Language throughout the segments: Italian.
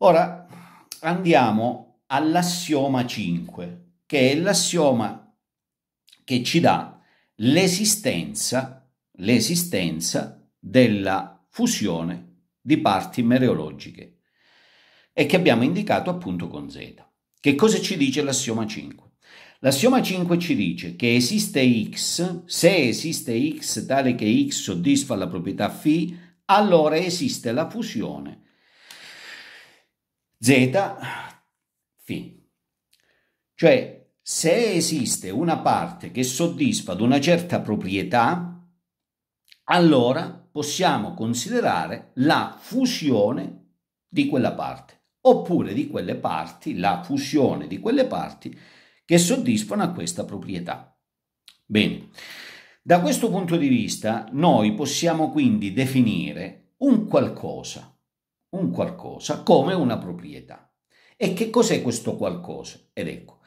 Ora andiamo all'assioma 5, che è l'assioma che ci dà l'esistenza, l'esistenza della fusione di parti mereologiche e che abbiamo indicato appunto con Z. Che cosa ci dice l'assioma 5? L'assioma 5 ci dice che esiste x, se esiste x tale che x soddisfa la proprietà φ, allora esiste la fusione Z φ. Cioè, se esiste una parte che soddisfa ad una certa proprietà, allora possiamo considerare la fusione di quella parte, oppure di quelle parti, la fusione di quelle parti che soddisfano a questa proprietà. Bene, da questo punto di vista noi possiamo quindi definire un qualcosa un qualcosa come una proprietà. E che cos'è questo qualcosa? Ed ecco,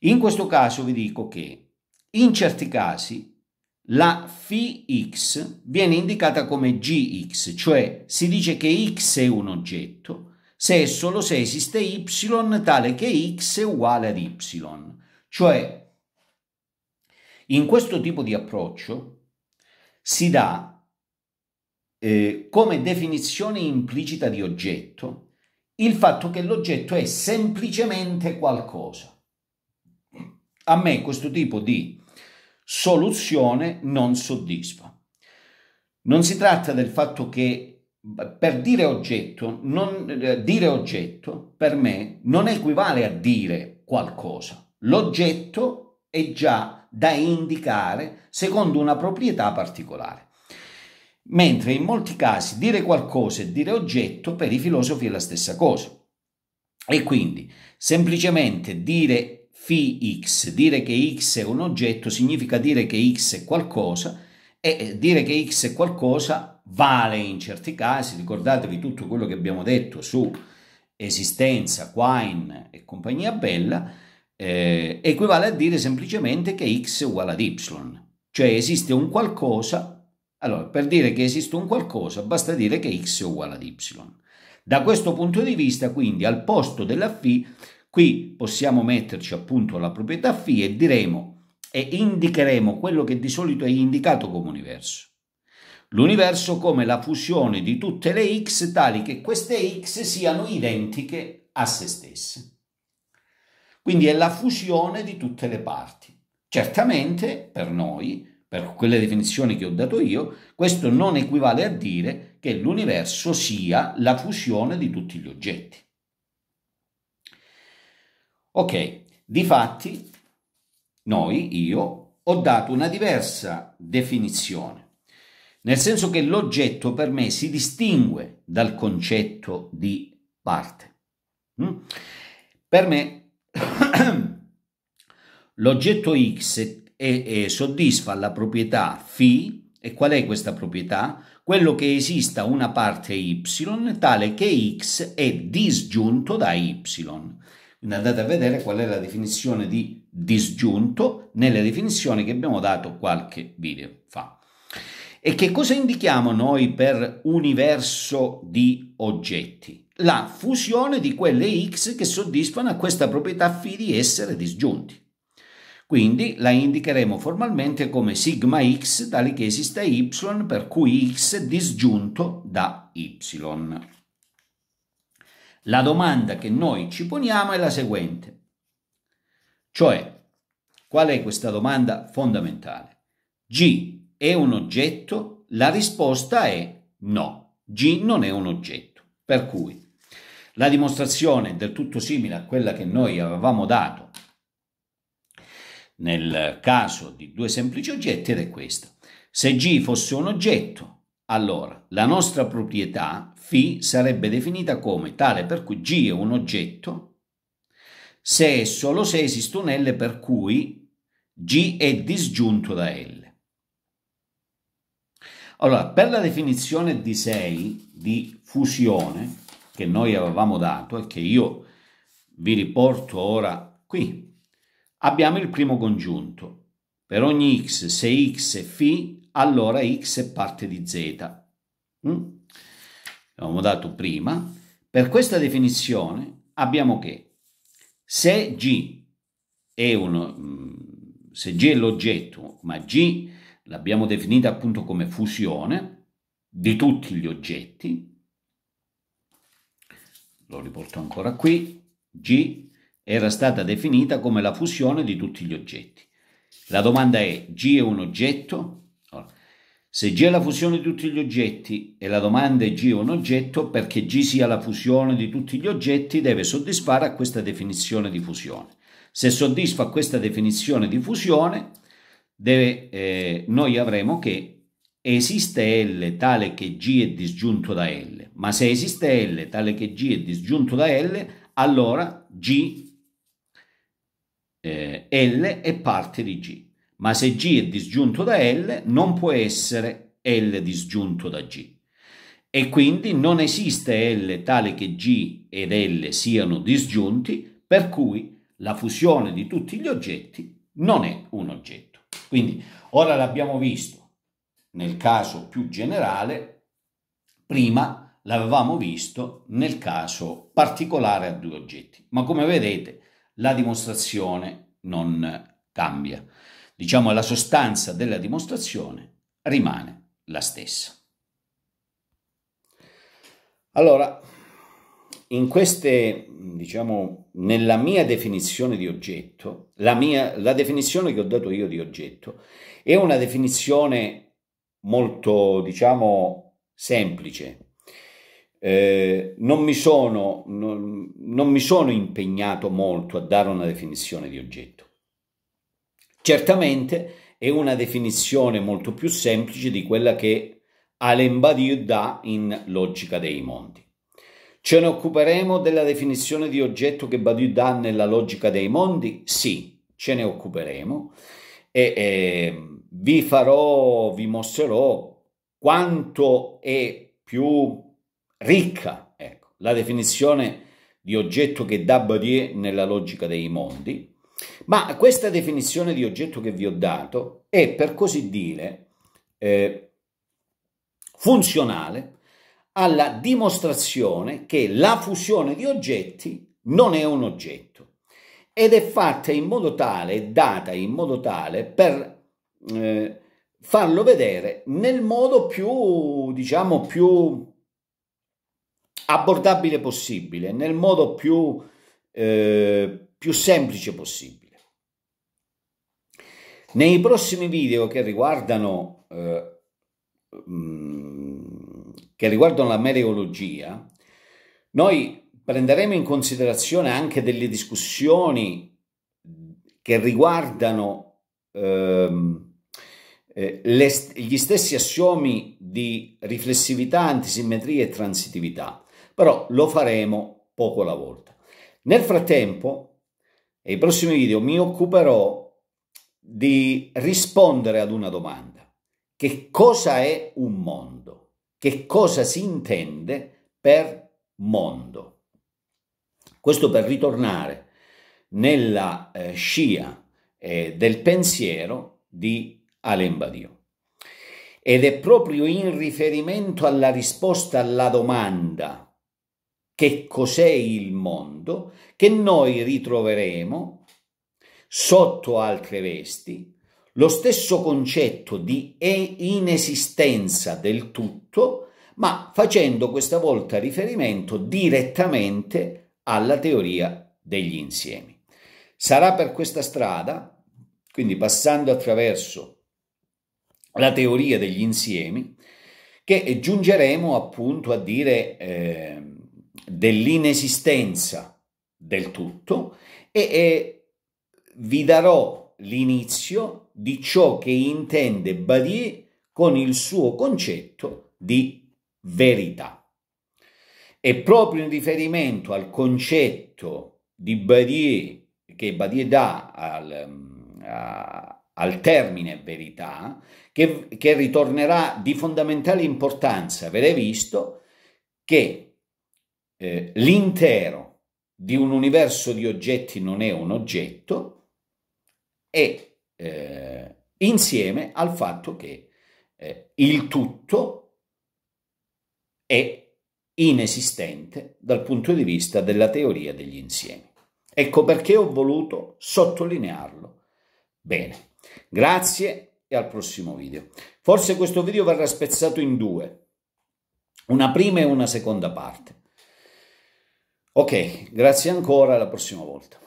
in questo caso vi dico che in certi casi la phi x viene indicata come gx, cioè si dice che x è un oggetto se e solo se esiste y tale che x è uguale ad y. Cioè, in questo tipo di approccio si dà eh, come definizione implicita di oggetto il fatto che l'oggetto è semplicemente qualcosa. A me questo tipo di soluzione non soddisfa. Non si tratta del fatto che eh, per dire oggetto, non, eh, dire oggetto per me non equivale a dire qualcosa. L'oggetto è già da indicare secondo una proprietà particolare mentre in molti casi dire qualcosa e dire oggetto per i filosofi è la stessa cosa. E quindi semplicemente dire fi x, dire che x è un oggetto significa dire che x è qualcosa e dire che x è qualcosa vale in certi casi, ricordatevi tutto quello che abbiamo detto su esistenza, Quine e compagnia bella, eh, equivale a dire semplicemente che x è uguale ad y, cioè esiste un qualcosa allora, per dire che esiste un qualcosa, basta dire che x è uguale ad y. Da questo punto di vista, quindi, al posto della φ, qui possiamo metterci appunto la proprietà φ e diremo e indicheremo quello che di solito è indicato come universo. L'universo come la fusione di tutte le x tali che queste x siano identiche a se stesse. Quindi è la fusione di tutte le parti. Certamente, per noi, per quelle definizioni che ho dato io, questo non equivale a dire che l'universo sia la fusione di tutti gli oggetti. Ok, difatti noi, io, ho dato una diversa definizione, nel senso che l'oggetto per me si distingue dal concetto di parte. Mm? Per me l'oggetto X è e, e soddisfa la proprietà φ e qual è questa proprietà? Quello che esista una parte y tale che x è disgiunto da y. andate a vedere qual è la definizione di disgiunto nelle definizioni che abbiamo dato qualche video fa. E che cosa indichiamo noi per universo di oggetti? La fusione di quelle x che soddisfano a questa proprietà φ di essere disgiunti. Quindi la indicheremo formalmente come sigma x tale che esista y per cui x disgiunto da y. La domanda che noi ci poniamo è la seguente, cioè qual è questa domanda fondamentale? G è un oggetto? La risposta è no, G non è un oggetto, per cui la dimostrazione è del tutto simile a quella che noi avevamo dato nel caso di due semplici oggetti ed è questa. Se G fosse un oggetto, allora la nostra proprietà φ sarebbe definita come tale per cui G è un oggetto se e solo se esiste un L per cui G è disgiunto da L. Allora, per la definizione di 6 di fusione che noi avevamo dato e che io vi riporto ora qui, abbiamo il primo congiunto. Per ogni x, se x è φ, allora x è parte di z. Mm? L'abbiamo dato prima. Per questa definizione abbiamo che se G è, uno, mm, se G è l'oggetto, ma G l'abbiamo definita appunto come fusione di tutti gli oggetti, lo riporto ancora qui, G era stata definita come la fusione di tutti gli oggetti. La domanda è, G è un oggetto? Se G è la fusione di tutti gli oggetti e la domanda è G è un oggetto, perché G sia la fusione di tutti gli oggetti deve soddisfare a questa definizione di fusione. Se soddisfa questa definizione di fusione, deve, eh, noi avremo che esiste L tale che G è disgiunto da L, ma se esiste L tale che G è disgiunto da L, allora G eh, L è parte di G, ma se G è disgiunto da L non può essere L disgiunto da G. E quindi non esiste L tale che G ed L siano disgiunti, per cui la fusione di tutti gli oggetti non è un oggetto. Quindi ora l'abbiamo visto nel caso più generale, prima l'avevamo visto nel caso particolare a due oggetti, ma come vedete la dimostrazione non cambia. Diciamo la sostanza della dimostrazione rimane la stessa. Allora, in queste, diciamo, nella mia definizione di oggetto, la, mia, la definizione che ho dato io di oggetto è una definizione molto, diciamo, semplice, eh, non, mi sono, non, non mi sono impegnato molto a dare una definizione di oggetto. Certamente è una definizione molto più semplice di quella che Alain Badiou dà in Logica dei mondi. Ce ne occuperemo della definizione di oggetto che Badiou dà nella Logica dei mondi? Sì, ce ne occuperemo e, e ehm, vi farò, vi mostrerò quanto è più ricca, ecco, la definizione di oggetto che dà Badier nella logica dei mondi, ma questa definizione di oggetto che vi ho dato è, per così dire, eh, funzionale alla dimostrazione che la fusione di oggetti non è un oggetto ed è fatta in modo tale, data in modo tale per eh, farlo vedere nel modo più, diciamo, più abbordabile possibile, nel modo più, eh, più semplice possibile. Nei prossimi video che riguardano, eh, mm, che riguardano la meteorologia, noi prenderemo in considerazione anche delle discussioni che riguardano ehm, eh, le, gli stessi assiomi di riflessività, antisimmetria e transitività però lo faremo poco alla volta. Nel frattempo, nei prossimi video mi occuperò di rispondere ad una domanda. Che cosa è un mondo? Che cosa si intende per mondo? Questo per ritornare nella eh, scia eh, del pensiero di Alain Badiou. Ed è proprio in riferimento alla risposta alla domanda che cos'è il mondo, che noi ritroveremo sotto altre vesti lo stesso concetto di inesistenza del tutto, ma facendo questa volta riferimento direttamente alla teoria degli insiemi. Sarà per questa strada, quindi passando attraverso la teoria degli insiemi, che giungeremo appunto a dire... Eh, dell'inesistenza del tutto e, e vi darò l'inizio di ciò che intende Badier con il suo concetto di verità. E proprio in riferimento al concetto di Badier che Badier dà al, a, al termine verità, che, che ritornerà di fondamentale importanza, avete visto che eh, l'intero di un universo di oggetti non è un oggetto e eh, insieme al fatto che eh, il tutto è inesistente dal punto di vista della teoria degli insiemi. Ecco perché ho voluto sottolinearlo. Bene, grazie e al prossimo video. Forse questo video verrà spezzato in due, una prima e una seconda parte. Ok, grazie ancora, alla prossima volta.